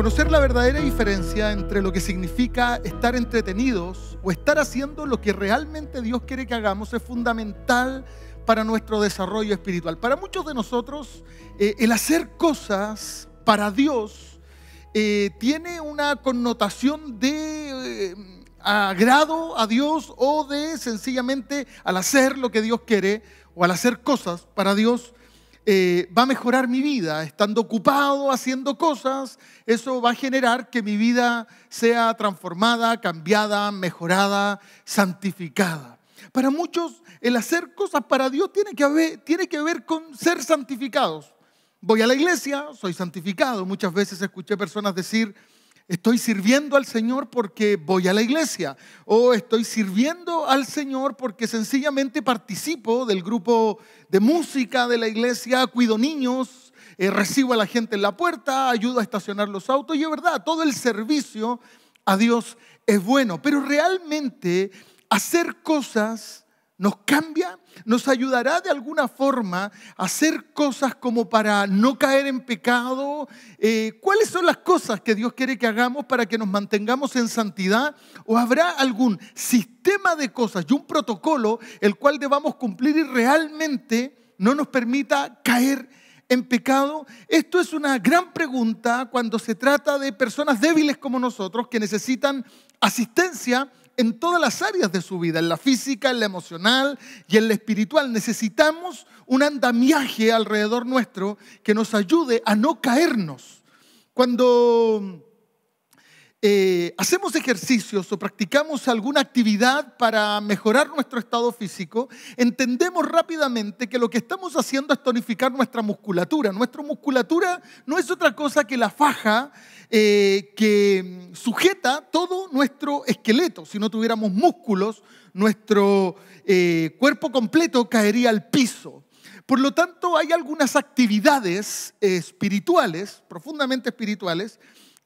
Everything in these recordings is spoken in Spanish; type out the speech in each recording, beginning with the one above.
Conocer la verdadera diferencia entre lo que significa estar entretenidos o estar haciendo lo que realmente Dios quiere que hagamos es fundamental para nuestro desarrollo espiritual. Para muchos de nosotros, eh, el hacer cosas para Dios eh, tiene una connotación de... Eh, agrado a Dios o de sencillamente al hacer lo que Dios quiere o al hacer cosas para Dios eh, va a mejorar mi vida. Estando ocupado haciendo cosas, eso va a generar que mi vida sea transformada, cambiada, mejorada, santificada. Para muchos, el hacer cosas para Dios tiene que, tiene que ver con ser santificados. Voy a la iglesia, soy santificado. Muchas veces escuché personas decir, Estoy sirviendo al Señor porque voy a la iglesia. O estoy sirviendo al Señor porque sencillamente participo del grupo de música de la iglesia, cuido niños, eh, recibo a la gente en la puerta, ayudo a estacionar los autos. Y es verdad, todo el servicio a Dios es bueno. Pero realmente hacer cosas nos cambia, nos ayudará de alguna forma a hacer cosas como para no caer en pecado. Eh, ¿Cuáles son las cosas que Dios quiere que hagamos para que nos mantengamos en santidad? ¿O habrá algún sistema de cosas y un protocolo el cual debamos cumplir y realmente no nos permita caer en pecado? Esto es una gran pregunta cuando se trata de personas débiles como nosotros que necesitan asistencia en todas las áreas de su vida, en la física, en la emocional y en la espiritual. Necesitamos un andamiaje alrededor nuestro que nos ayude a no caernos. Cuando eh, hacemos ejercicios o practicamos alguna actividad para mejorar nuestro estado físico, entendemos rápidamente que lo que estamos haciendo es tonificar nuestra musculatura. Nuestra musculatura no es otra cosa que la faja eh, que sujeta todo nuestro esqueleto. Si no tuviéramos músculos, nuestro eh, cuerpo completo caería al piso. Por lo tanto, hay algunas actividades espirituales, profundamente espirituales,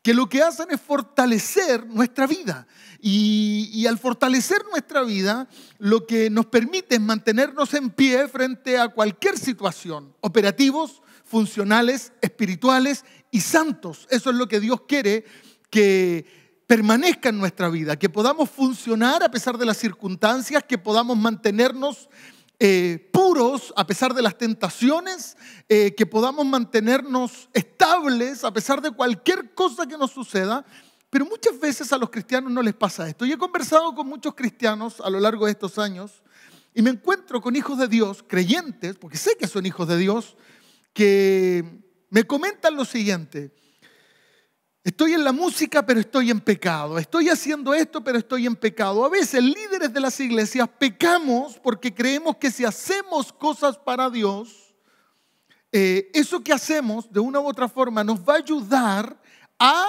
que lo que hacen es fortalecer nuestra vida. Y, al fortalecer nuestra vida, lo que nos permite es mantenernos en pie frente a cualquier situación, operativos, funcionales, espirituales y santos. Eso es lo que Dios quiere que permanezca en nuestra vida, que podamos funcionar a pesar de las circunstancias, que podamos mantenernos eh, puros a pesar de las tentaciones, eh, que podamos mantenernos estables a pesar de cualquier cosa que nos suceda. Pero muchas veces a los cristianos no les pasa esto. Y he conversado con muchos cristianos a lo largo de estos años y me encuentro con hijos de Dios, creyentes, porque sé que son hijos de Dios, que me comentan lo siguiente. Estoy en la música, pero estoy en pecado. Estoy haciendo esto, pero estoy en pecado. A veces líderes de las iglesias pecamos porque creemos que si hacemos cosas para Dios, eh, eso que hacemos de una u otra forma nos va a ayudar a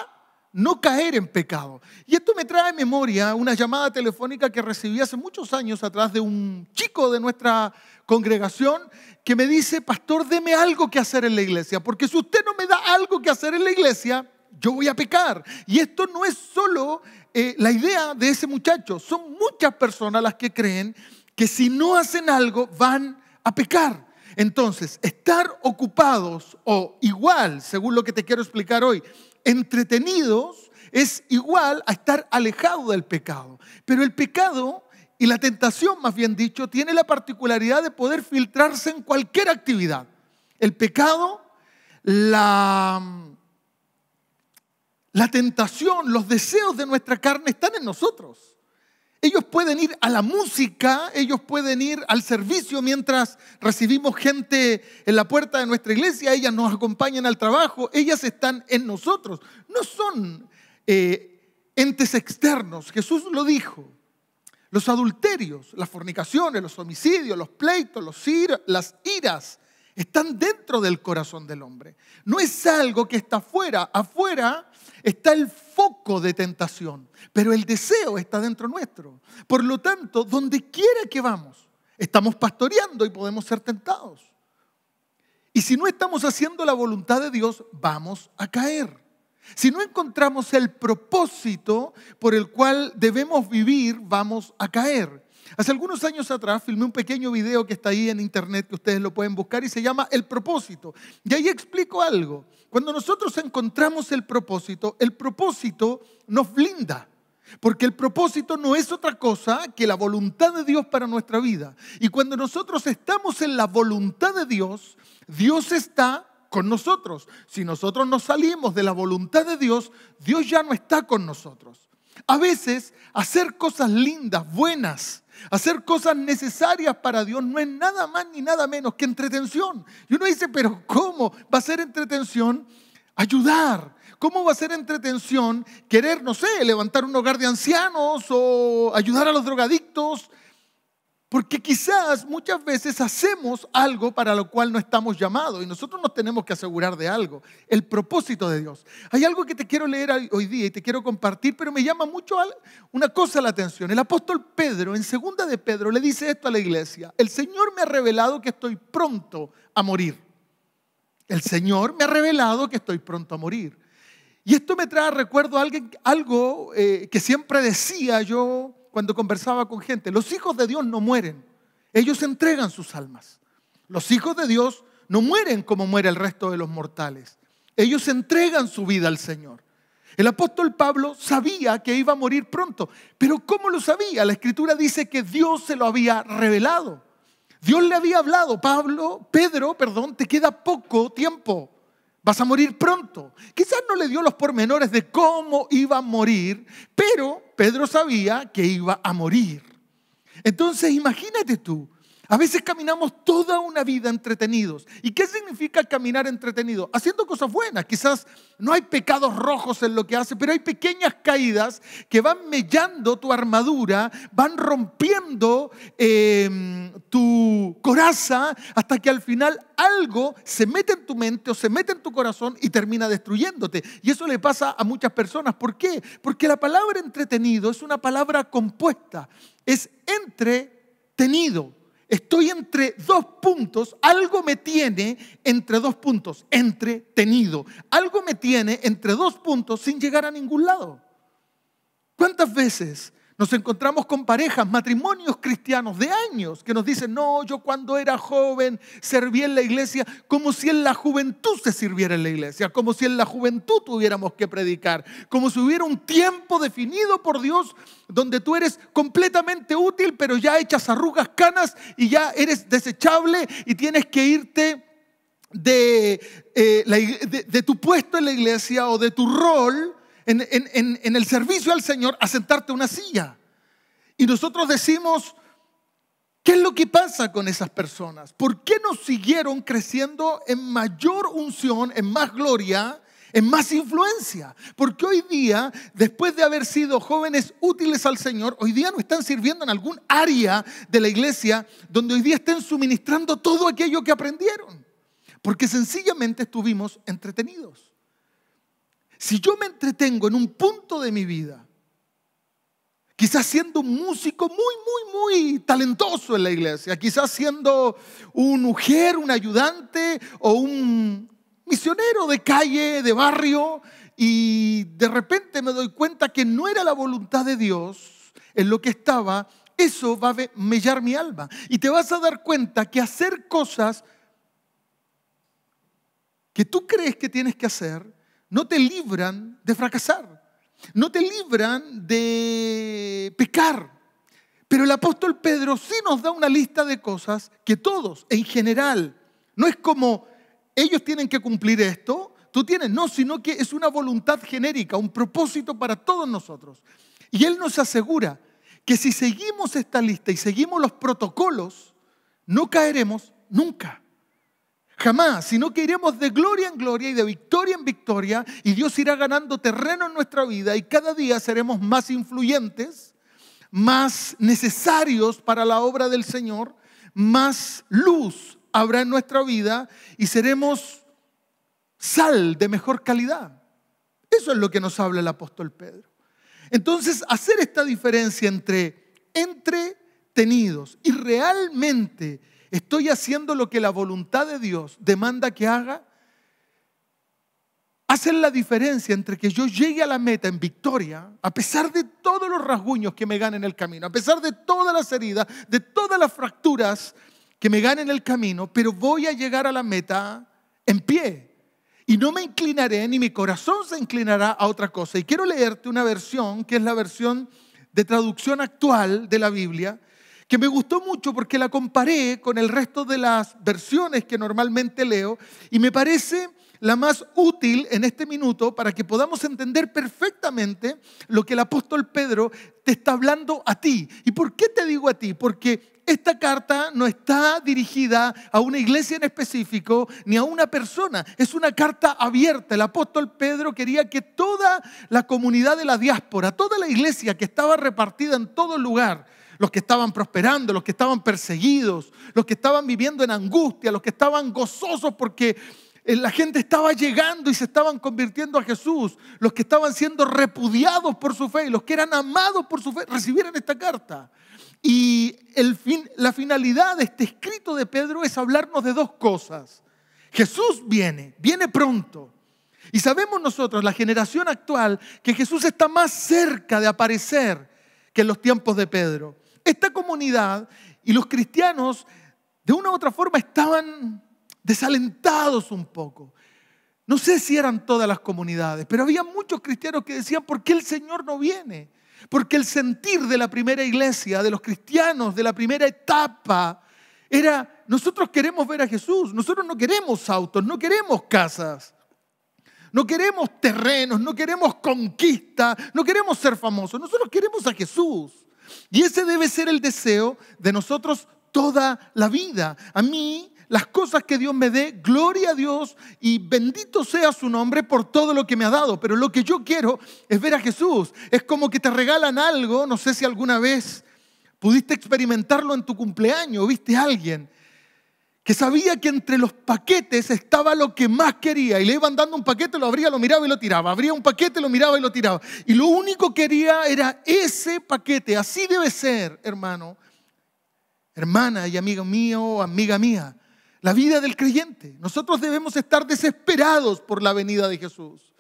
no caer en pecado. Y esto me trae a memoria una llamada telefónica que recibí hace muchos años atrás de un chico de nuestra congregación que me dice, pastor, deme algo que hacer en la iglesia, porque si usted no me da algo que hacer en la iglesia, yo voy a pecar. Y esto no es solo eh, la idea de ese muchacho, son muchas personas las que creen que si no hacen algo van a pecar. Entonces, estar ocupados o igual, según lo que te quiero explicar hoy, entretenidos es igual a estar alejado del pecado. Pero el pecado y la tentación, más bien dicho, tiene la particularidad de poder filtrarse en cualquier actividad. El pecado, la la tentación, los deseos de nuestra carne están en nosotros. Ellos pueden ir a la música, ellos pueden ir al servicio mientras recibimos gente en la puerta de nuestra iglesia, ellas nos acompañan al trabajo, ellas están en nosotros. No son eh, entes externos, Jesús lo dijo. Los adulterios, las fornicaciones, los homicidios, los pleitos, las iras, están dentro del corazón del hombre. No es algo que está afuera. Afuera está el foco de tentación, pero el deseo está dentro nuestro. Por lo tanto, donde quiera que vamos, estamos pastoreando y podemos ser tentados. Y si no estamos haciendo la voluntad de Dios, vamos a caer. Si no encontramos el propósito por el cual debemos vivir, vamos a caer. Hace algunos años atrás filmé un pequeño video que está ahí en internet que ustedes lo pueden buscar y se llama El propósito. Y ahí explico algo. Cuando nosotros encontramos el propósito, el propósito nos blinda. Porque el propósito no es otra cosa que la voluntad de Dios para nuestra vida. Y cuando nosotros estamos en la voluntad de Dios, Dios está con nosotros. Si nosotros nos salimos de la voluntad de Dios, Dios ya no está con nosotros. A veces hacer cosas lindas, buenas, Hacer cosas necesarias para Dios no es nada más ni nada menos que entretención. Y uno dice, pero ¿cómo va a ser entretención ayudar? ¿Cómo va a ser entretención querer, no sé, levantar un hogar de ancianos o ayudar a los drogadictos? Porque quizás muchas veces hacemos algo para lo cual no estamos llamados y nosotros nos tenemos que asegurar de algo, el propósito de Dios. Hay algo que te quiero leer hoy día y te quiero compartir, pero me llama mucho una cosa la atención. El apóstol Pedro, en segunda de Pedro, le dice esto a la iglesia, el Señor me ha revelado que estoy pronto a morir. El Señor me ha revelado que estoy pronto a morir. Y esto me trae a recuerdo algo eh, que siempre decía yo cuando conversaba con gente, los hijos de Dios no mueren, ellos entregan sus almas. Los hijos de Dios no mueren como muere el resto de los mortales, ellos entregan su vida al Señor. El apóstol Pablo sabía que iba a morir pronto, pero ¿cómo lo sabía? La escritura dice que Dios se lo había revelado. Dios le había hablado, Pablo, Pedro, perdón, te queda poco tiempo. Vas a morir pronto. Quizás no le dio los pormenores de cómo iba a morir, pero Pedro sabía que iba a morir. Entonces imagínate tú, a veces caminamos toda una vida entretenidos. ¿Y qué significa caminar entretenido? Haciendo cosas buenas. Quizás no hay pecados rojos en lo que hace, pero hay pequeñas caídas que van mellando tu armadura, van rompiendo em, tu coraza, hasta que al final algo se mete en tu mente o se mete en tu corazón y termina destruyéndote. Y eso le pasa a muchas personas. ¿Por qué? Porque la palabra entretenido es una palabra compuesta. Es entretenido. Estoy entre dos puntos, algo me tiene entre dos puntos, entretenido. Algo me tiene entre dos puntos sin llegar a ningún lado. ¿Cuántas veces nos encontramos con parejas, matrimonios cristianos de años que nos dicen, no, yo cuando era joven serví en la iglesia como si en la juventud se sirviera en la iglesia, como si en la juventud tuviéramos que predicar, como si hubiera un tiempo definido por Dios donde tú eres completamente útil, pero ya echas arrugas, canas y ya eres desechable y tienes que irte de, eh, de tu puesto en la iglesia o de tu rol en, el servicio al Señor a sentarte una silla. Y nosotros decimos, ¿Qué es lo que pasa con esas personas? ¿Por qué no siguieron creciendo en mayor unción, en más gloria, en más influencia? Porque hoy día, después de haber sido jóvenes útiles al Señor, hoy día no están sirviendo en algún área de la iglesia donde hoy día estén suministrando todo aquello que aprendieron. Porque sencillamente estuvimos entretenidos. Si yo me entretengo en un punto de mi vida, quizás siendo un músico muy, muy, muy talentoso en la iglesia, quizás siendo un mujer, un ayudante o un misionero de calle, de barrio, y de repente me doy cuenta que no era la voluntad de Dios en lo que estaba, eso va a mellar mi alma. Y te vas a dar cuenta que hacer cosas que tú crees que tienes que hacer, no te libran de fracasar, no te libran de pecar. Pero el apóstol Pedro sí nos da una lista de cosas que todos, en general, no es como ellos tienen que cumplir esto, tú tienes, no, sino que es una voluntad genérica, un propósito para todos nosotros. Y él nos asegura que si seguimos esta lista y seguimos los protocolos, no caeremos nunca. Jamás, sino que iremos de gloria en gloria y de victoria en victoria y Dios irá ganando terreno en nuestra vida y cada día seremos más influyentes, más necesarios para la obra del Señor, más luz habrá en nuestra vida y seremos sal de mejor calidad. Eso es lo que nos habla el apóstol Pedro. Entonces, hacer esta diferencia entre entretenidos y realmente ¿Estoy haciendo lo que la voluntad de Dios demanda que haga? Hacen la diferencia entre que yo llegue a la meta en victoria, a pesar de todos los rasguños que me ganen el camino, a pesar de todas las heridas, de todas las fracturas que me ganen el camino, pero voy a llegar a la meta en pie. Y no me inclinaré, ni mi corazón se inclinará a otra cosa. Y quiero leerte una versión, que es la versión de traducción actual de la Biblia, que me gustó mucho porque la comparé con el resto de las versiones que normalmente leo y me parece la más útil en este minuto para que podamos entender perfectamente lo que el apóstol Pedro te está hablando a ti. ¿Y por qué te digo a ti? Porque esta carta no está dirigida a una iglesia en específico ni a una persona, es una carta abierta. El apóstol Pedro quería que toda la comunidad de la diáspora, toda la iglesia que estaba repartida en todo lugar, los que estaban prosperando, los que estaban perseguidos, los que estaban viviendo en angustia, los que estaban gozosos porque eh, la gente estaba llegando y se estaban convirtiendo a Jesús, los que estaban siendo repudiados por su fe y los que eran amados por su fe, recibieron esta carta. Y la finalidad de este escrito de Pedro es hablarnos de dos cosas. Jesús viene, viene pronto. Y sabemos nosotros, la generación actual, que Jesús está más cerca de aparecer que en los tiempos de Pedro. Esta comunidad y los cristianos de una u otra forma estaban desalentados un poco. No sé si eran todas las comunidades, pero había muchos cristianos que decían, ¿por qué el Señor no viene? Porque el sentir de la primera iglesia, de los cristianos, de la primera etapa, era, nosotros queremos ver a Jesús, nosotros no queremos autos, no queremos casas, no queremos terrenos, no queremos conquista, no queremos ser famosos, nosotros queremos a Jesús. Y ese debe ser el deseo de nosotros toda la vida. A mí, las cosas que Dios me dé, gloria a Dios y bendito sea su nombre por todo lo que me ha dado. Pero lo que yo quiero es ver a Jesús. Es como que te regalan algo, no sé si alguna vez pudiste experimentarlo en tu cumpleaños, viste a alguien que sabía que entre los paquetes estaba lo que más quería. Y le iban dando un paquete, lo abría, lo miraba y lo tiraba. Abría un paquete, lo miraba y lo tiraba. Y lo único que quería era ese paquete. Así debe ser, hermano, hermana y amigo mío, amiga mía. La vida del creyente. Nosotros debemos estar desesperados por la venida de Jesús.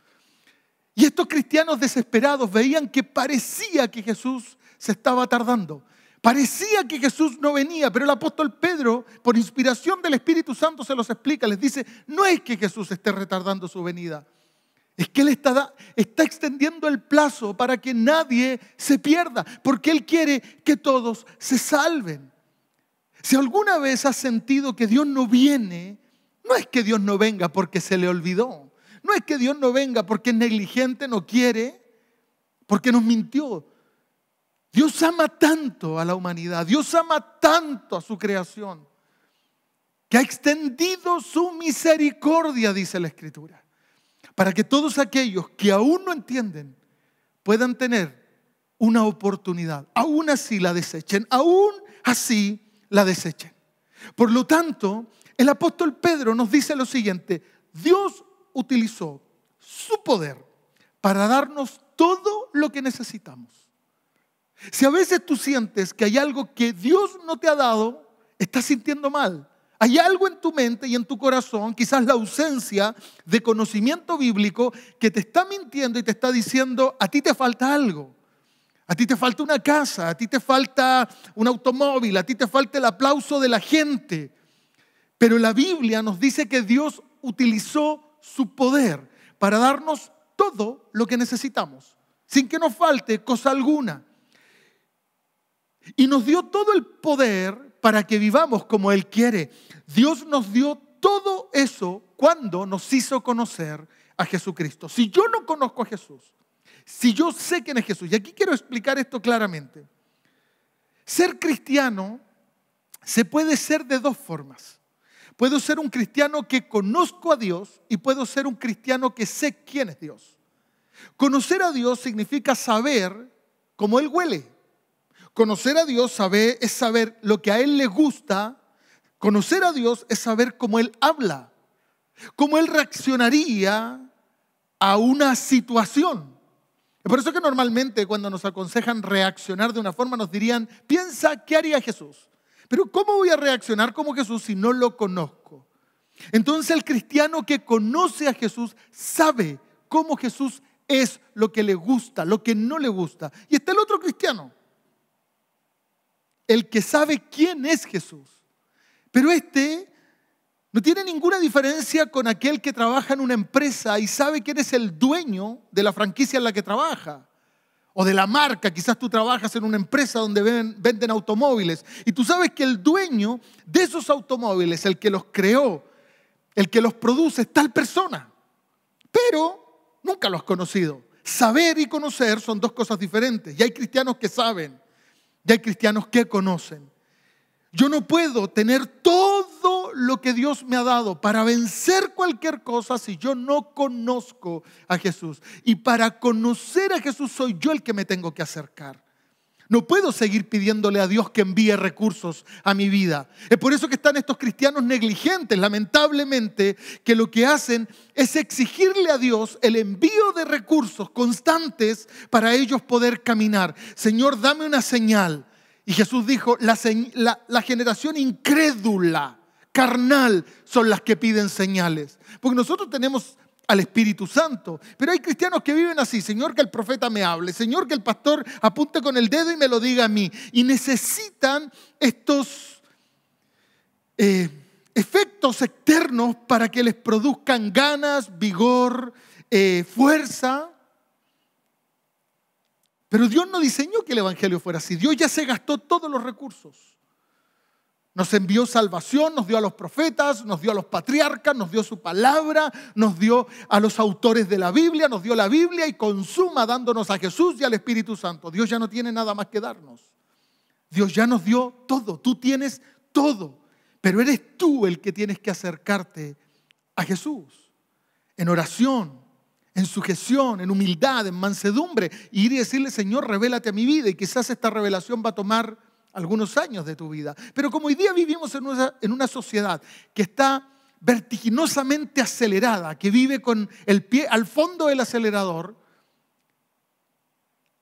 Y estos cristianos desesperados veían que parecía que Jesús se estaba tardando. Parecía que Jesús no venía, pero el apóstol Pedro, por inspiración del Espíritu Santo, se los explica, les dice, no es que Jesús esté retardando su venida, es que Él está, está extendiendo el plazo para que nadie se pierda, porque Él quiere que todos se salven. Si alguna vez has sentido que Dios no viene, no es que Dios no venga porque se le olvidó, no es que Dios no venga porque es negligente, no quiere, porque nos mintió. Dios ama tanto a la humanidad, Dios ama tanto a su creación, que ha extendido su misericordia, dice la Escritura, para que todos aquellos que aún no entienden puedan tener una oportunidad, aún así la desechen, aún así la desechen. Por lo tanto, el apóstol Pedro nos dice lo siguiente, Dios utilizó su poder para darnos todo lo que necesitamos si a veces tú sientes que hay algo que Dios no te ha dado, estás sintiendo mal. Hay algo en tu mente y en tu corazón, quizás la ausencia de conocimiento bíblico, que te está mintiendo y te está diciendo, a ti te falta algo. A ti te falta una casa, a ti te falta un automóvil, a ti te falta el aplauso de la gente. Pero la Biblia nos dice que Dios utilizó su poder para darnos todo lo que necesitamos, sin que nos falte cosa alguna y nos dio todo el poder para que vivamos como Él quiere. Dios nos dio todo eso cuando nos hizo conocer a Jesucristo. Si yo no conozco a Jesús, si yo sé quién es Jesús, y aquí quiero explicar esto claramente, ser cristiano se puede ser de dos formas. Puedo ser un cristiano que conozco a Dios y puedo ser un cristiano que sé quién es Dios. Conocer a Dios significa saber cómo Él huele. Conocer a Dios es saber lo que a Él le gusta. Conocer a Dios es saber cómo Él habla, cómo Él reaccionaría a una situación. Es por eso que normalmente cuando nos aconsejan reaccionar de una forma nos dirían, piensa, ¿qué haría Jesús? Pero ¿cómo voy a reaccionar como Jesús si no lo conozco? Entonces el cristiano que conoce a Jesús sabe cómo Jesús es lo que le gusta, lo que no le gusta. Y está el otro cristiano el que sabe quién es Jesús. Pero este no tiene ninguna diferencia con aquel que trabaja en una empresa y sabe quién es el dueño de la franquicia en la que trabaja o de la marca. Quizás tú trabajas en una empresa donde venden automóviles y tú sabes que el dueño de esos automóviles, el que los creó, el que los produce, es tal persona. Pero nunca lo has conocido. Saber y conocer son dos cosas diferentes. Y hay cristianos que saben ya hay cristianos que conocen. Yo no puedo tener todo lo que Dios me ha dado para vencer cualquier cosa si yo no conozco a Jesús. Y para conocer a Jesús soy yo el que me tengo que acercar. No puedo seguir pidiéndole a Dios que envíe recursos a mi vida. Es por eso que están estos cristianos negligentes, lamentablemente, que lo que hacen es exigirle a Dios el envío de recursos constantes para ellos poder caminar. Señor, dame una señal. Y Jesús dijo, la, generación incrédula, carnal, son las que piden señales. Porque nosotros tenemos al Espíritu Santo. Pero hay cristianos que viven así, Señor, que el profeta me hable, Señor, que el pastor apunte con el dedo y me lo diga a mí. Y necesitan estos eh, efectos externos para que les produzcan ganas, vigor, eh, fuerza. Pero Dios no diseñó que el Evangelio fuera así. Dios ya se gastó todos los recursos. Nos envió salvación, nos dio a los profetas, nos dio a los patriarcas, nos dio su palabra, nos dio a los autores de la Biblia, nos dio la Biblia y consuma dándonos a Jesús y al Espíritu Santo. Dios ya no tiene nada más que darnos. Dios ya nos dio todo, tú tienes todo, pero eres tú el que tienes que acercarte a Jesús en oración, en sujeción, en humildad, en mansedumbre, y ir y decirle, Señor, revélate a mi vida. Y quizás esta revelación va a tomar algunos años de tu vida. Pero como hoy día vivimos en una, sociedad que está vertiginosamente acelerada, que vive con el pie al fondo del acelerador,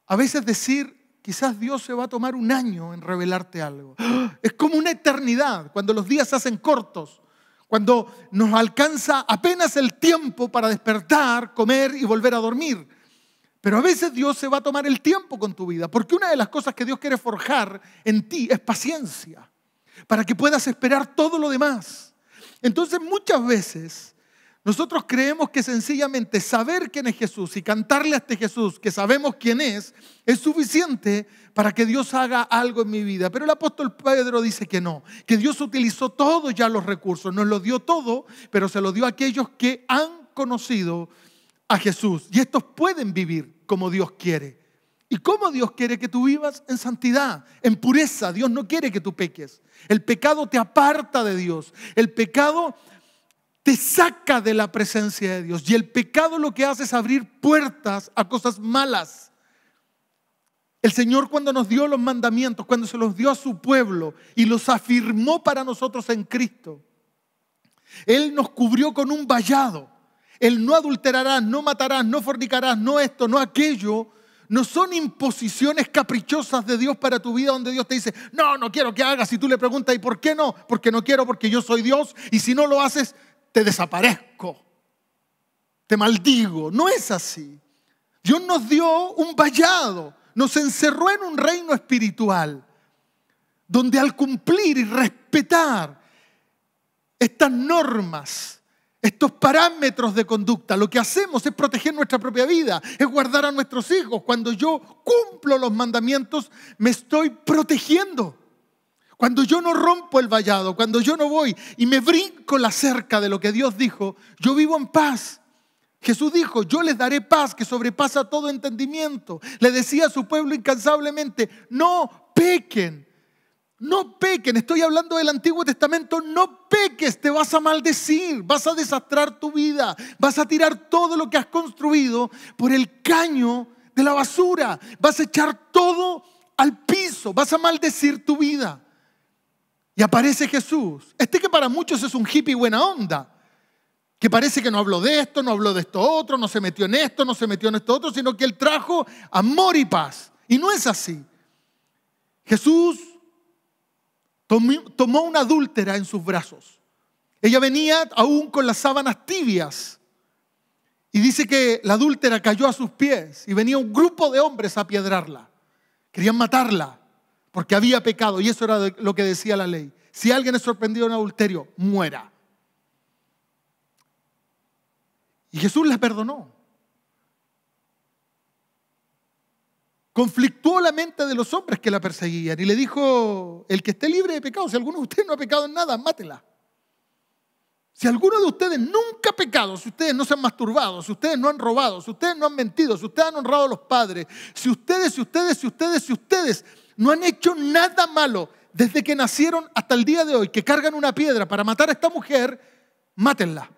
a veces decir, quizás Dios se va a tomar un año en revelarte algo. ¡Ah! Es como una eternidad, cuando los días se hacen cortos, cuando nos alcanza apenas el tiempo para despertar, comer y volver a dormir. Pero a veces Dios se va a tomar el tiempo con tu vida, porque una de las cosas que Dios quiere forjar en ti es paciencia, para que puedas esperar todo lo demás. Entonces muchas veces nosotros creemos que sencillamente saber quién es Jesús y cantarle a este Jesús que sabemos quién es es suficiente para que Dios haga algo en mi vida. Pero el apóstol Pedro dice que no, que Dios utilizó todos ya los recursos, nos lo dio todo, pero se lo dio a aquellos que han conocido a Jesús. Y estos pueden vivir como Dios quiere. ¿Y como Dios quiere que tú vivas? En santidad, en pureza. Dios no quiere que tú peques. El pecado te aparta de Dios. El pecado te saca de la presencia de Dios. Y el pecado lo que hace es abrir puertas a cosas malas. El Señor cuando nos dio los mandamientos, cuando se los dio a su pueblo y los afirmó para nosotros en Cristo, Él nos cubrió con un vallado. Él no adulterará, no matarás, no fornicará, no esto, no aquello, no son imposiciones caprichosas de Dios para tu vida donde Dios te dice, no, no quiero que hagas. Y tú le preguntas, ¿y por qué no? Porque no quiero, porque yo soy Dios. Y si no lo haces, te desaparezco. Te maldigo. No es así. Dios nos dio un vallado, nos encerró en un reino espiritual, donde al cumplir y respetar estas normas, estos parámetros de conducta. Lo que hacemos es proteger nuestra propia vida, es guardar a nuestros hijos. Cuando yo cumplo los mandamientos, me estoy protegiendo. Cuando yo no rompo el vallado, cuando yo no voy y me brinco la cerca de lo que Dios dijo, yo vivo en paz. Jesús dijo, yo les daré paz que sobrepasa todo entendimiento. Le decía a su pueblo incansablemente, no pequen, no pequen, estoy hablando del Antiguo Testamento, no peques, te vas a maldecir, vas a desastrar tu vida, vas a tirar todo lo que has construido por el caño de la basura, vas a echar todo al piso, vas a maldecir tu vida. Y aparece Jesús, este que para muchos es un hippie buena onda, que parece que no habló de esto, no habló de esto otro, no se metió en esto, no se metió en esto otro, sino que él trajo amor y paz. Y no es así. Jesús tomó una adúltera en sus brazos. Ella venía aún con las sábanas tibias. Y dice que la adúltera cayó a sus pies y venía un grupo de hombres a piedrarla. Querían matarla porque había pecado y eso era lo que decía la ley. Si alguien es sorprendido en adulterio, muera. Y Jesús la perdonó. conflictuó la mente de los hombres que la perseguían y le dijo, el que esté libre de pecado, si alguno de ustedes no ha pecado en nada, mátela. Si alguno de ustedes nunca ha pecado, si ustedes no se han masturbado, si ustedes no han robado, si ustedes no han mentido, si ustedes han honrado a los padres, si ustedes, si ustedes, si ustedes, si ustedes no han hecho nada malo desde que nacieron hasta el día de hoy, que cargan una piedra para matar a esta mujer, mátenla.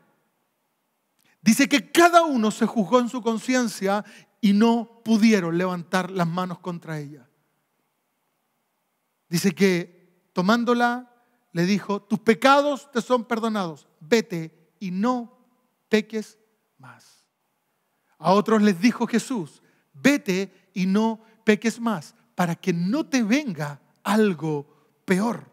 Dice que cada uno se juzgó en su conciencia y no pudieron levantar las manos contra ella. Dice que tomándola le dijo, tus pecados te son perdonados, vete y no peques más. A otros les dijo Jesús, vete y no peques más, para que no te venga algo peor.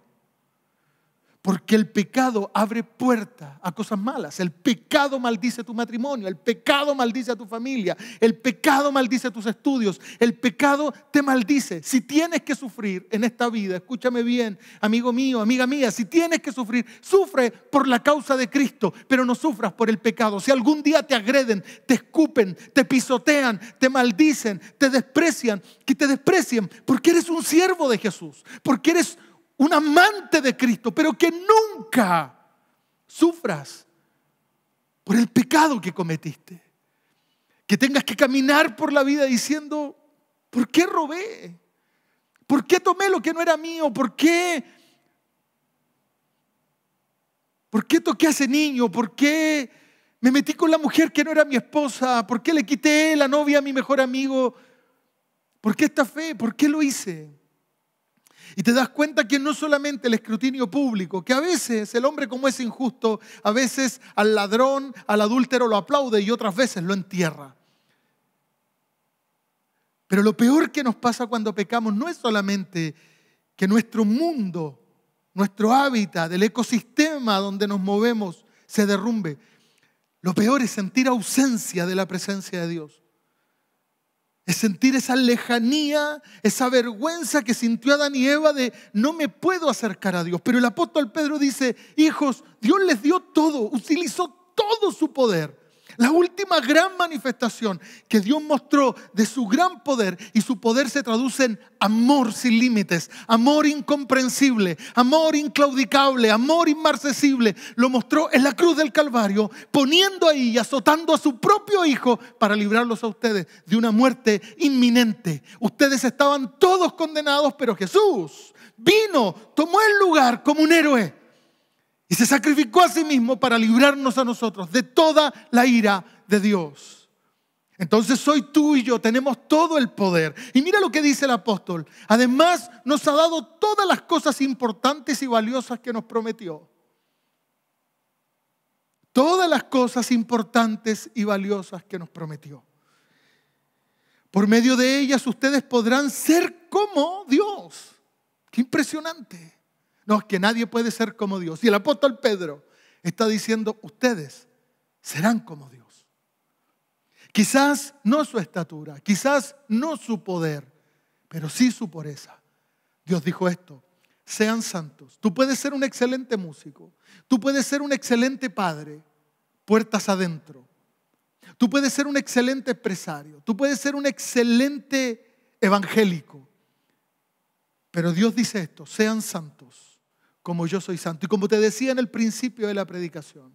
Porque el pecado abre puerta a cosas malas. El pecado maldice tu matrimonio, el pecado maldice a tu familia, el pecado maldice tus estudios, el pecado te maldice. Si tienes que sufrir en esta vida, escúchame bien, amigo mío, amiga mía, si tienes que sufrir, sufre por la causa de Cristo, pero no sufras por el pecado. Si algún día te agreden, te escupen, te pisotean, te maldicen, te desprecian, que te desprecien, porque eres un siervo de Jesús, porque eres un un amante de Cristo, pero que nunca sufras por el pecado que cometiste. Que tengas que caminar por la vida diciendo, ¿por qué robé? ¿Por qué tomé lo que no era mío? ¿Por qué? ¿Por qué toqué a ese niño? ¿Por qué me metí con la mujer que no era mi esposa? ¿Por qué le quité la novia a mi mejor amigo? ¿Por qué esta fe? ¿Por qué lo hice? Y te das cuenta que no solamente el escrutinio público, que a veces el hombre como es injusto, a veces al ladrón, al adúltero lo aplaude y otras veces lo entierra. Pero lo peor que nos pasa cuando pecamos no es solamente que nuestro mundo, nuestro hábitat, el ecosistema donde nos movemos se derrumbe. Lo peor es sentir ausencia de la presencia de Dios. Es sentir esa lejanía, esa vergüenza que sintió Adán y Eva de no me puedo acercar a Dios. Pero el apóstol Pedro dice, hijos, Dios les dio todo, utilizó todo su poder la última gran manifestación que Dios mostró de su gran poder y su poder se traduce en amor sin límites, amor incomprensible, amor inclaudicable, amor inmarcesible. Lo mostró en la cruz del Calvario, poniendo ahí y azotando a su propio hijo para librarlos a ustedes de una muerte inminente. Ustedes estaban todos condenados, pero Jesús vino, tomó el lugar como un héroe y se sacrificó a sí mismo para librarnos a nosotros de toda la ira de Dios. Entonces soy tú y yo tenemos todo el poder. Y mira lo que dice el apóstol. Además nos ha dado todas las cosas importantes y valiosas que nos prometió. Todas las cosas importantes y valiosas que nos prometió. Por medio de ellas ustedes podrán ser como Dios. Qué impresionante que nadie puede ser como Dios. Y el apóstol Pedro está diciendo, ustedes serán como Dios. Quizás no su estatura, quizás no su poder, pero sí su pureza. Dios dijo esto, sean santos. Tú puedes ser un excelente músico, tú puedes ser un excelente padre, puertas adentro. Tú puedes ser un excelente empresario, tú puedes ser un excelente evangélico. Pero Dios dice esto, sean santos como yo soy santo. Y como te decía en el principio de la predicación,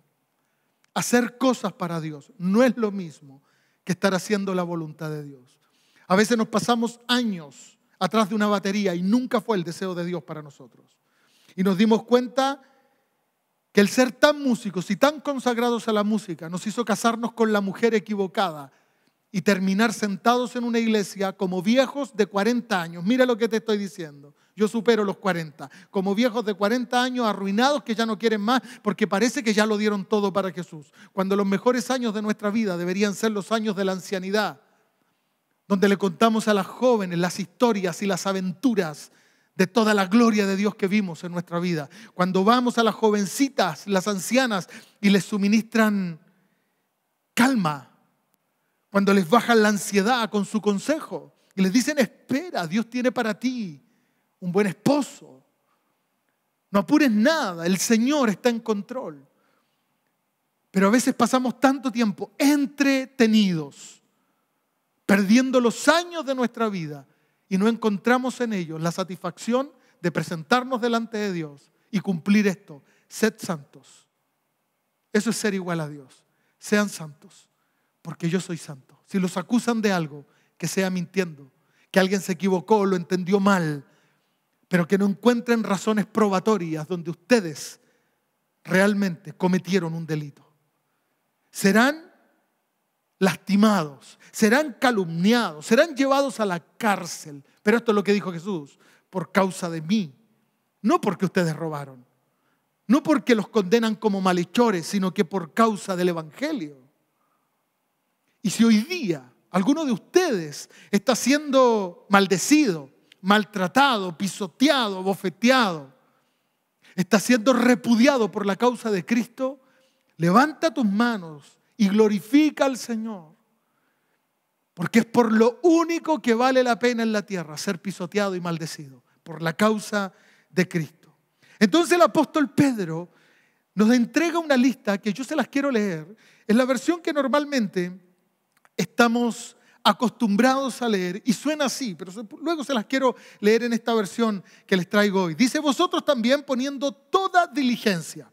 hacer cosas para Dios no es lo mismo que estar haciendo la voluntad de Dios. A veces nos pasamos años atrás de una batería y nunca fue el deseo de Dios para nosotros. Y nos dimos cuenta que el ser tan músicos y tan consagrados a la música nos hizo casarnos con la mujer equivocada y terminar sentados en una iglesia como viejos de 40 años. Mira lo que te estoy diciendo yo supero los 40. Como viejos de 40 años arruinados que ya no quieren más porque parece que ya lo dieron todo para Jesús. Cuando los mejores años de nuestra vida deberían ser los años de la ancianidad, donde le contamos a las jóvenes las historias y las aventuras de toda la gloria de Dios que vimos en nuestra vida. Cuando vamos a las jovencitas, las ancianas, y les suministran calma, cuando les bajan la ansiedad con su consejo y les dicen, espera, Dios tiene para ti un buen esposo. No apures nada, el Señor está en control. Pero a veces pasamos tanto tiempo entretenidos, perdiendo los años de nuestra vida y no encontramos en ellos la satisfacción de presentarnos delante de Dios y cumplir esto. Sed santos. Eso es ser igual a Dios. Sean santos, porque yo soy santo. Si los acusan de algo, que sea mintiendo, que alguien se equivocó, lo entendió mal, pero que no encuentren razones probatorias donde ustedes realmente cometieron un delito. Serán lastimados, serán calumniados, serán llevados a la cárcel. Pero esto es lo que dijo Jesús, por causa de mí, no porque ustedes robaron, no porque los condenan como malhechores, sino que por causa del Evangelio. Y si hoy día alguno de ustedes está siendo maldecido, maltratado, pisoteado, bofeteado, está siendo repudiado por la causa de Cristo, levanta tus manos y glorifica al Señor. Porque es por lo único que vale la pena en la tierra ser pisoteado y maldecido, por la causa de Cristo. Entonces el apóstol Pedro nos entrega una lista que yo se las quiero leer. Es la versión que normalmente estamos acostumbrados a leer. Y suena así, pero luego se las quiero leer en esta versión que les traigo hoy. Dice vosotros también poniendo toda diligencia.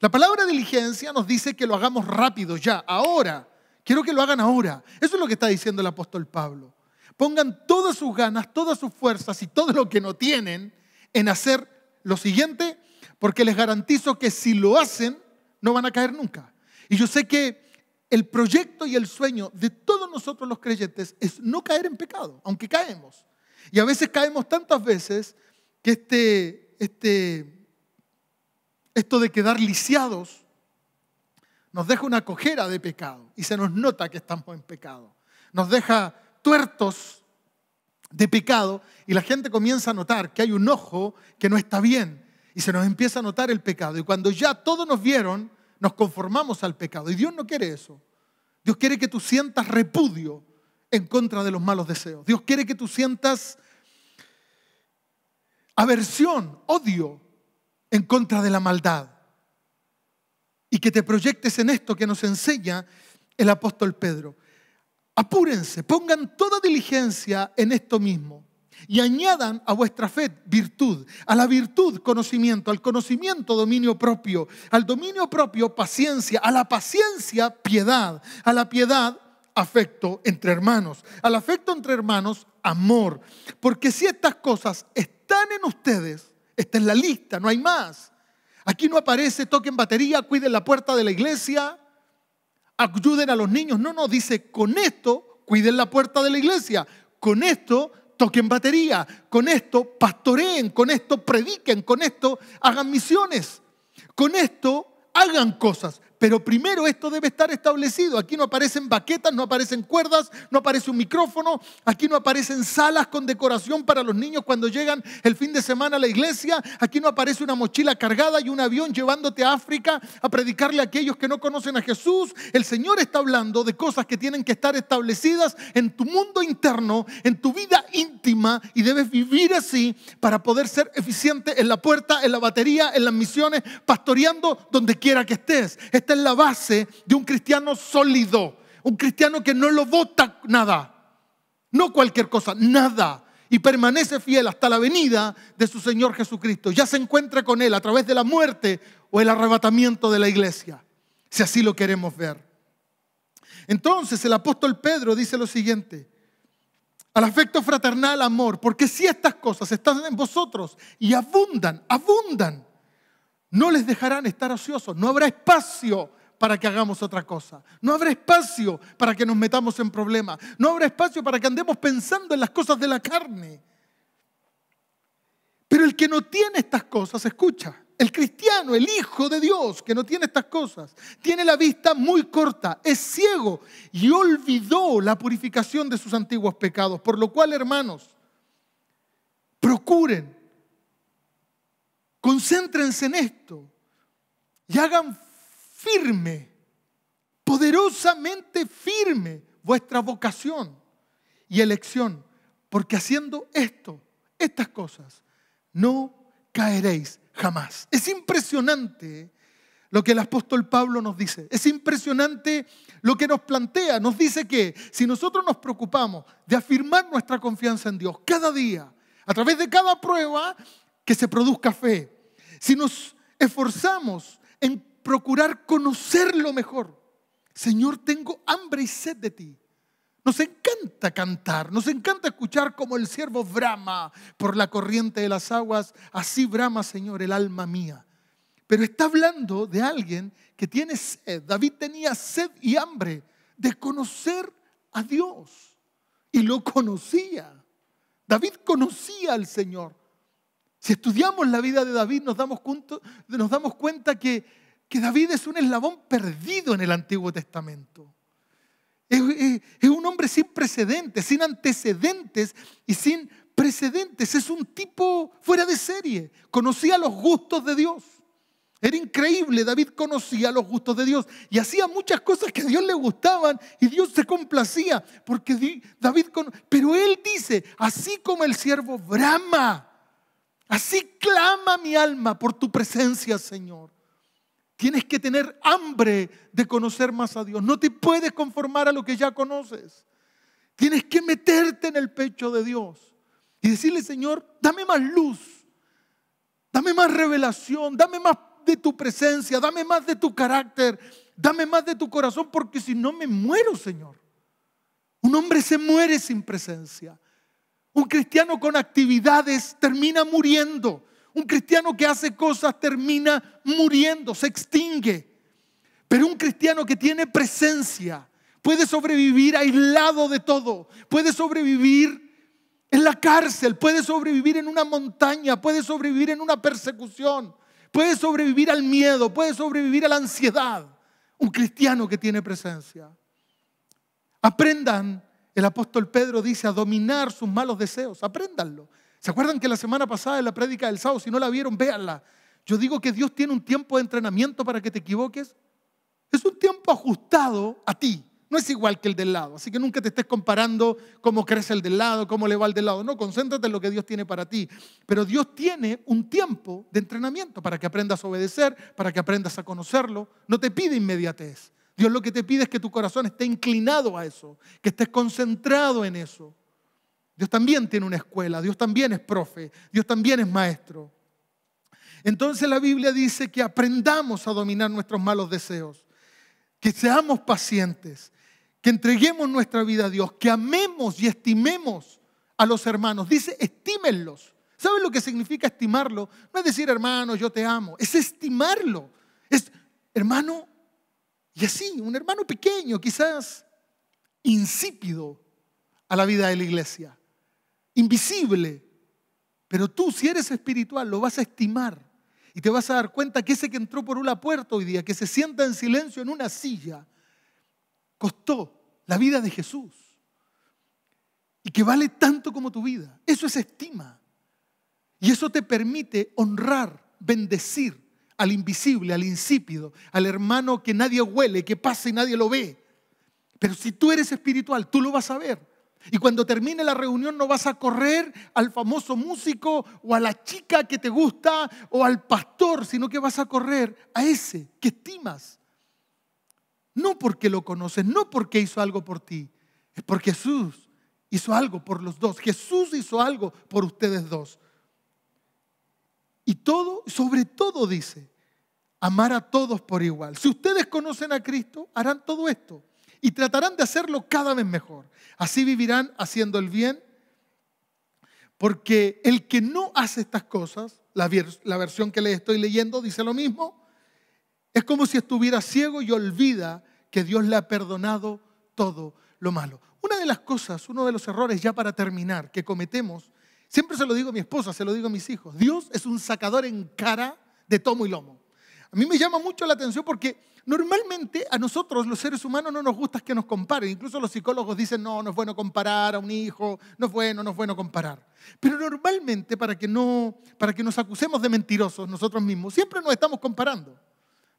La palabra diligencia nos dice que lo hagamos rápido, ya, ahora. Quiero que lo hagan ahora. Eso es lo que está diciendo el apóstol Pablo. Pongan todas sus ganas, todas sus fuerzas y todo lo que no tienen en hacer lo siguiente, porque les garantizo que si lo hacen, no van a caer nunca. Y yo sé que el proyecto y el sueño de todos nosotros los creyentes es no caer en pecado, aunque caemos. Y a veces caemos tantas veces que este, este, esto de quedar lisiados nos deja una cojera de pecado y se nos nota que estamos en pecado. Nos deja tuertos de pecado y la gente comienza a notar que hay un ojo que no está bien y se nos empieza a notar el pecado. Y cuando ya todos nos vieron, nos conformamos al pecado. Y Dios no quiere eso. Dios quiere que tú sientas repudio en contra de los malos deseos. Dios quiere que tú sientas aversión, odio en contra de la maldad. Y que te proyectes en esto que nos enseña el apóstol Pedro. Apúrense, pongan toda diligencia en esto mismo y añadan a vuestra fe virtud, a la virtud conocimiento, al conocimiento dominio propio, al dominio propio paciencia, a la paciencia piedad, a la piedad afecto entre hermanos, al afecto entre hermanos amor, porque si estas cosas están en ustedes, esta es la lista, no hay más. Aquí no aparece toquen batería, cuiden la puerta de la iglesia, ayuden a los niños, no, no, dice con esto cuiden la puerta de la iglesia, con esto toquen batería, con esto pastoreen, con esto prediquen, con esto hagan misiones, con esto hagan cosas. Pero primero esto debe estar establecido. Aquí no aparecen baquetas, no aparecen cuerdas, no aparece un micrófono, aquí no aparecen salas con decoración para los niños cuando llegan el fin de semana a la iglesia, aquí no aparece una mochila cargada y un avión llevándote a África a predicarle a aquellos que no conocen a Jesús. El Señor está hablando de cosas que tienen que estar establecidas en tu mundo interno, en tu vida íntima y debes vivir así para poder ser eficiente en la puerta, en la batería, en las misiones, pastoreando donde quiera que estés. Este la base de un cristiano sólido, un cristiano que no lo vota nada, no cualquier cosa, nada, y permanece fiel hasta la venida de su Señor Jesucristo. Ya se encuentra con Él a través de la muerte o el arrebatamiento de la iglesia, si así lo queremos ver. Entonces el apóstol Pedro dice lo siguiente, al afecto fraternal, amor, porque si estas cosas están en vosotros y abundan, abundan, no les dejarán estar ociosos. No habrá espacio para que hagamos otra cosa. No habrá espacio para que nos metamos en problemas. No habrá espacio para que andemos pensando en las cosas de la carne. Pero el que no tiene estas cosas, escucha, el cristiano, el hijo de Dios, que no tiene estas cosas, tiene la vista muy corta, es ciego y olvidó la purificación de sus antiguos pecados. Por lo cual, hermanos, procuren Concéntrense en esto y hagan firme, poderosamente firme vuestra vocación y elección, porque haciendo esto, estas cosas, no caeréis jamás. Es impresionante lo que el apóstol Pablo nos dice. Es impresionante lo que nos plantea. Nos dice que si nosotros nos preocupamos de afirmar nuestra confianza en Dios cada día, a través de cada prueba, que se produzca fe si nos esforzamos en procurar conocerlo mejor, Señor, tengo hambre y sed de ti. Nos encanta cantar, nos encanta escuchar como el siervo brama por la corriente de las aguas, así brama, Señor, el alma mía. Pero está hablando de alguien que tiene sed. David tenía sed y hambre de conocer a Dios y lo conocía. David conocía al Señor. Si estudiamos la vida de David, nos damos, cuenta, que, David es un eslabón perdido en el Antiguo Testamento. Es, un hombre sin precedentes, sin antecedentes y sin precedentes. Es un tipo fuera de serie. Conocía los gustos de Dios. Era increíble, David conocía los gustos de Dios y hacía muchas cosas que a Dios le gustaban y Dios se complacía, porque David, pero él dice, así como el siervo brama Así clama mi alma por tu presencia, Señor. Tienes que tener hambre de conocer más a Dios. No te puedes conformar a lo que ya conoces. Tienes que meterte en el pecho de Dios y decirle, Señor, dame más luz, dame más revelación, dame más de tu presencia, dame más de tu carácter, dame más de tu corazón, porque si no me muero, Señor. Un hombre se muere sin presencia. Un cristiano con actividades termina muriendo. Un cristiano que hace cosas termina muriendo, se extingue. Pero un cristiano que tiene presencia puede sobrevivir aislado de todo, puede sobrevivir en la cárcel, puede sobrevivir en una montaña, puede sobrevivir en una persecución, puede sobrevivir al miedo, puede sobrevivir a la ansiedad. Un cristiano que tiene presencia. Aprendan el apóstol Pedro dice a dominar sus malos deseos. Apréndanlo. ¿Se acuerdan que la semana pasada en la prédica del sábado, si no la vieron, véanla? Yo digo que Dios tiene un tiempo de entrenamiento para que te equivoques. Es un tiempo ajustado a ti. No es igual que el del lado. Así que nunca te estés comparando cómo crece el del lado, cómo le va el del lado. No, concéntrate en lo que Dios tiene para ti. Pero Dios tiene un tiempo de entrenamiento para que aprendas a obedecer, para que aprendas a conocerlo. No te pide inmediatez. Dios lo que te pide es que tu corazón esté inclinado a eso, que estés concentrado en eso. Dios también tiene una escuela, Dios también es profe, Dios también es maestro. Entonces la Biblia dice que aprendamos a dominar nuestros malos deseos, que seamos pacientes, que entreguemos nuestra vida a Dios, que amemos y estimemos a los hermanos. Dice, estímenlos. ¿Sabes lo que significa estimarlo? No es decir, hermano, yo te amo, es estimarlo. Es, hermano, y así, un hermano pequeño, quizás insípido a la vida de la iglesia, invisible. Pero tú, si eres espiritual, lo vas a estimar y te vas a dar cuenta que ese que entró por una puerta hoy día, que se sienta en silencio en una silla, costó la vida de Jesús y que vale tanto como tu vida. Eso es estima. Y eso te permite honrar, bendecir, al invisible, al insípido, al hermano que nadie huele, que pasa y nadie lo ve. Pero si tú eres espiritual, tú lo vas a ver. Y cuando termine la reunión no vas a correr al famoso músico o a la chica que te gusta o al pastor, sino que vas a correr a ese que estimas. No porque lo conoces, no porque hizo algo por ti, es porque Jesús hizo algo por los dos. Jesús hizo algo por ustedes dos. Y todo, sobre todo dice, amar a todos por igual. Si ustedes conocen a Cristo, harán todo esto y tratarán de hacerlo cada vez mejor. Así vivirán haciendo el bien, porque el que no hace estas cosas, la, versión que les estoy leyendo dice lo mismo, es como si estuviera ciego y olvida que Dios le ha perdonado todo lo malo. Una de las cosas, uno de los errores ya para terminar que cometemos Siempre se lo digo a mi esposa, se lo digo a mis hijos. Dios es un sacador en cara de tomo y lomo. A mí me llama mucho la atención porque normalmente a nosotros los seres humanos no nos gusta que nos comparen. Incluso los psicólogos dicen, no, no es bueno comparar a un hijo, no es bueno, no es bueno comparar. Pero normalmente para que, no, para que nos acusemos de mentirosos nosotros mismos, siempre nos estamos comparando.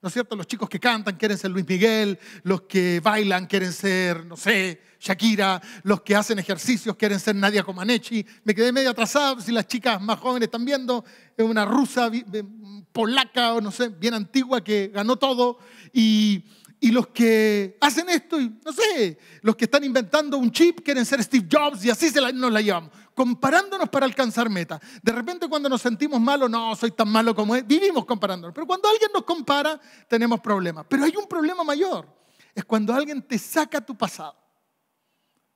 ¿no es cierto? Los chicos que cantan quieren ser Luis Miguel, los que bailan quieren ser, no sé, Shakira, los que hacen ejercicios quieren ser Nadia Comaneci. Me quedé medio atrasado, si las chicas más jóvenes están viendo, es una rusa eh, polaca o no sé, bien antigua que ganó todo y y los que hacen esto, no sé, los que están inventando un chip quieren ser Steve Jobs y así nos la llevamos, comparándonos para alcanzar metas. De repente cuando nos sentimos malos, no, soy tan malo como él, vivimos comparándonos. Pero cuando alguien nos compara, tenemos problemas. Pero hay un problema mayor, es cuando alguien te saca tu pasado.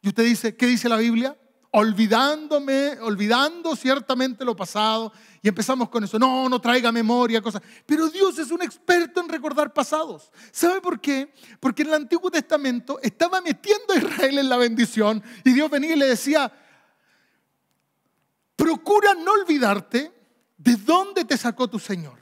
Y usted dice, ¿qué dice la Biblia? Olvidándome, olvidando ciertamente lo pasado y empezamos con eso, no, no traiga memoria, cosas. Pero Dios es un experto en recordar pasados. ¿Sabe por qué? Porque en el Antiguo Testamento estaba metiendo a Israel en la bendición y Dios venía y le decía, procura no olvidarte de dónde te sacó tu Señor.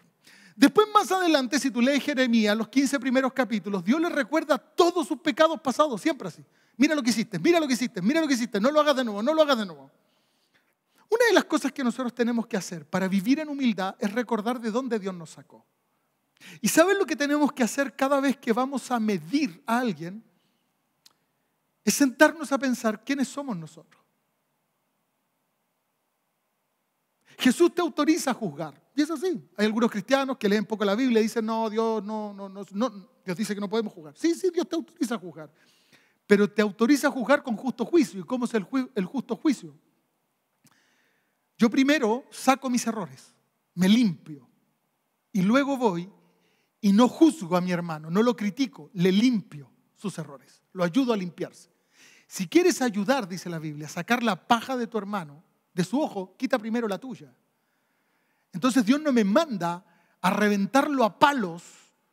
Después más adelante, si tú lees Jeremías, los 15 primeros capítulos, Dios le recuerda todos sus pecados pasados, siempre así. Mira lo que hiciste, mira lo que hiciste, mira lo que hiciste, no lo hagas de nuevo, no lo hagas de nuevo. Una de las cosas que nosotros tenemos que hacer para vivir en humildad es recordar de dónde Dios nos sacó. ¿Y saben lo que tenemos que hacer cada vez que vamos a medir a alguien? Es sentarnos a pensar quiénes somos nosotros. Jesús te autoriza a juzgar. Y es así. Hay algunos cristianos que leen poco la Biblia y dicen, no, Dios no, no, no, Dios dice que no podemos juzgar. Sí, sí, Dios te autoriza a juzgar. Pero te autoriza a juzgar con justo juicio. ¿Y cómo es el justo juicio? Yo primero saco mis errores, me limpio y luego voy y no juzgo a mi hermano, no lo critico, le limpio sus errores, lo ayudo a limpiarse. Si quieres ayudar, dice la Biblia, a sacar la paja de tu hermano, de su ojo, quita primero la tuya. Entonces Dios no me manda a reventarlo a palos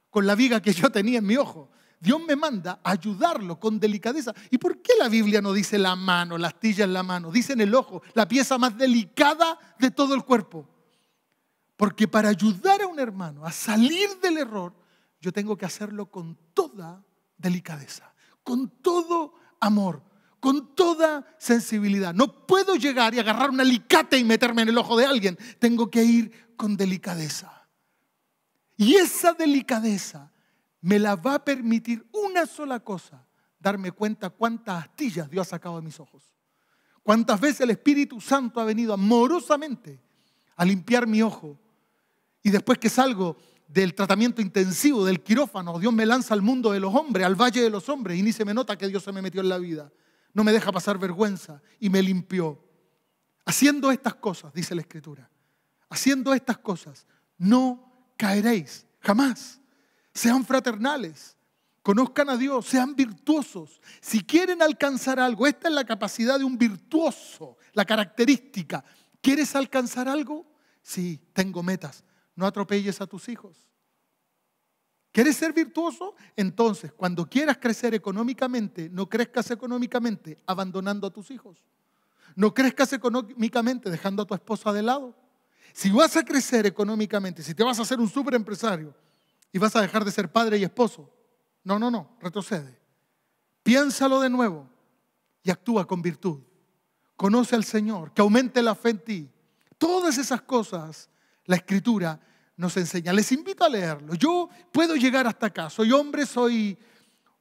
con la viga que yo tenía en mi ojo, Dios me manda ayudarlo con delicadeza. ¿Y por qué la Biblia no dice la mano, la astilla en la mano? Dice en el ojo, la pieza más delicada de todo el cuerpo. Porque para ayudar a un hermano a salir del error, yo tengo que hacerlo con toda delicadeza, con todo amor, con toda sensibilidad. No puedo llegar y agarrar una alicate y meterme en el ojo de alguien. Tengo que ir con delicadeza. Y esa delicadeza me la va a permitir una sola cosa, darme cuenta cuántas astillas Dios ha sacado de mis ojos. Cuántas veces el Espíritu Santo ha venido amorosamente a limpiar mi ojo. Y después que salgo del tratamiento intensivo, del quirófano, Dios me lanza al mundo de los hombres, al valle de los hombres, y ni se me nota que Dios se me metió en la vida. No me deja pasar vergüenza y me limpió. Haciendo estas cosas, dice la Escritura, haciendo estas cosas, no caeréis jamás sean fraternales, conozcan a Dios, sean virtuosos. Si quieren alcanzar algo, esta es la capacidad de un virtuoso, la característica. ¿Quieres alcanzar algo? Sí, tengo metas. No atropelles a tus hijos. ¿Quieres ser virtuoso? Entonces, cuando quieras crecer económicamente, no crezcas económicamente abandonando a tus hijos. No crezcas económicamente dejando a tu esposa de lado. Si vas a crecer económicamente, si te vas a ser un super empresario y vas a dejar de ser padre y esposo. No, no, no, retrocede. Piénsalo de nuevo y actúa con virtud. Conoce al Señor, que aumente la fe en ti. Todas esas cosas la Escritura nos enseña. Les invito a leerlo. Yo puedo llegar hasta acá. Soy hombre, soy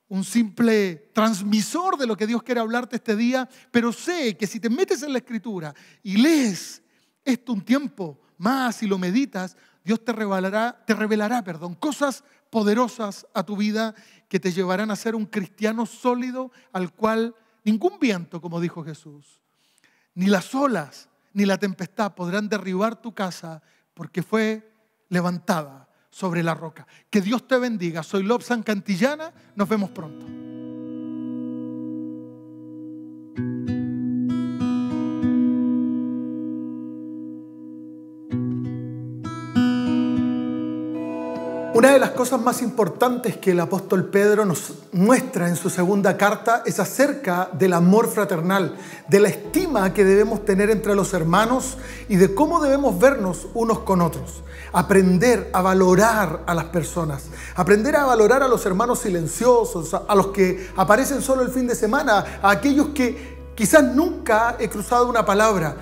un simple transmisor de lo que Dios quiere hablarte este día, pero sé que si te metes en la Escritura y lees esto un tiempo más y lo meditas, Dios te revelará, te revelará perdón, cosas poderosas a tu vida que te llevarán a ser un cristiano sólido al cual ningún viento, como dijo Jesús, ni las olas, ni la tempestad podrán derribar tu casa porque fue levantada sobre la roca. Que Dios te bendiga. Soy San Cantillana. Nos vemos pronto. Una de las cosas más importantes que el apóstol Pedro nos muestra en su segunda carta es acerca del amor fraternal, de la estima que debemos tener entre los hermanos y de cómo debemos vernos unos con otros. Aprender a valorar a las personas, aprender a valorar a los hermanos silenciosos, a los que aparecen solo el fin de semana, a aquellos que quizás nunca he cruzado una palabra,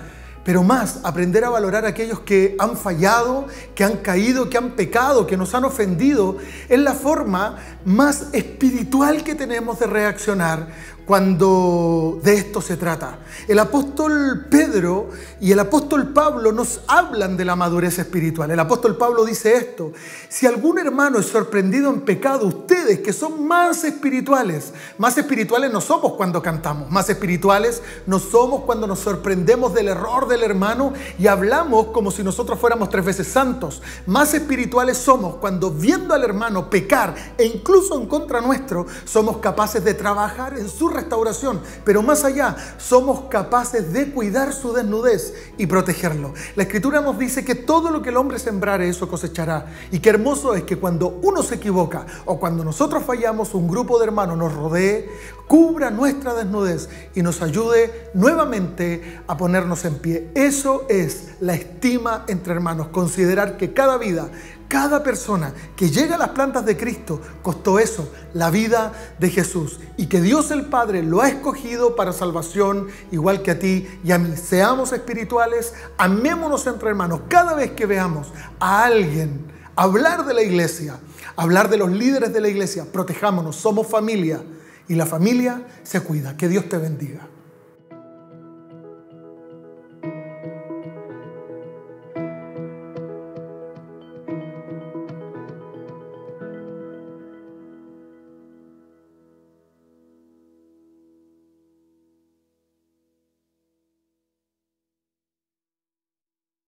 pero más aprender a valorar a aquellos que han fallado, que han caído, que han pecado, que nos han ofendido, es la forma más espiritual que tenemos de reaccionar, cuando de esto se trata. El apóstol Pedro y el apóstol Pablo nos hablan de la madurez espiritual. El apóstol Pablo dice esto, si algún hermano es sorprendido en pecado, ustedes que son más espirituales, más espirituales no somos cuando cantamos, más espirituales no somos cuando nos sorprendemos del error del hermano y hablamos como si nosotros fuéramos tres veces santos, más espirituales somos cuando viendo al hermano pecar e incluso en contra nuestro, somos capaces de trabajar en su restauración, pero más allá, somos capaces de cuidar su desnudez y protegerlo. La escritura nos dice que todo lo que el hombre sembrare, eso cosechará. Y qué hermoso es que cuando uno se equivoca o cuando nosotros fallamos, un grupo de hermanos nos rodee, cubra nuestra desnudez y nos ayude nuevamente a ponernos en pie. Eso es la estima entre hermanos, considerar que cada vida, cada persona que llega a las plantas de Cristo costó eso, la vida de Jesús. Y que Dios el Padre lo ha escogido para salvación, igual que a ti y a mí. Seamos espirituales, amémonos entre hermanos. Cada vez que veamos a alguien hablar de la iglesia, hablar de los líderes de la iglesia, protejámonos, somos familia. Y la familia se cuida. Que Dios te bendiga.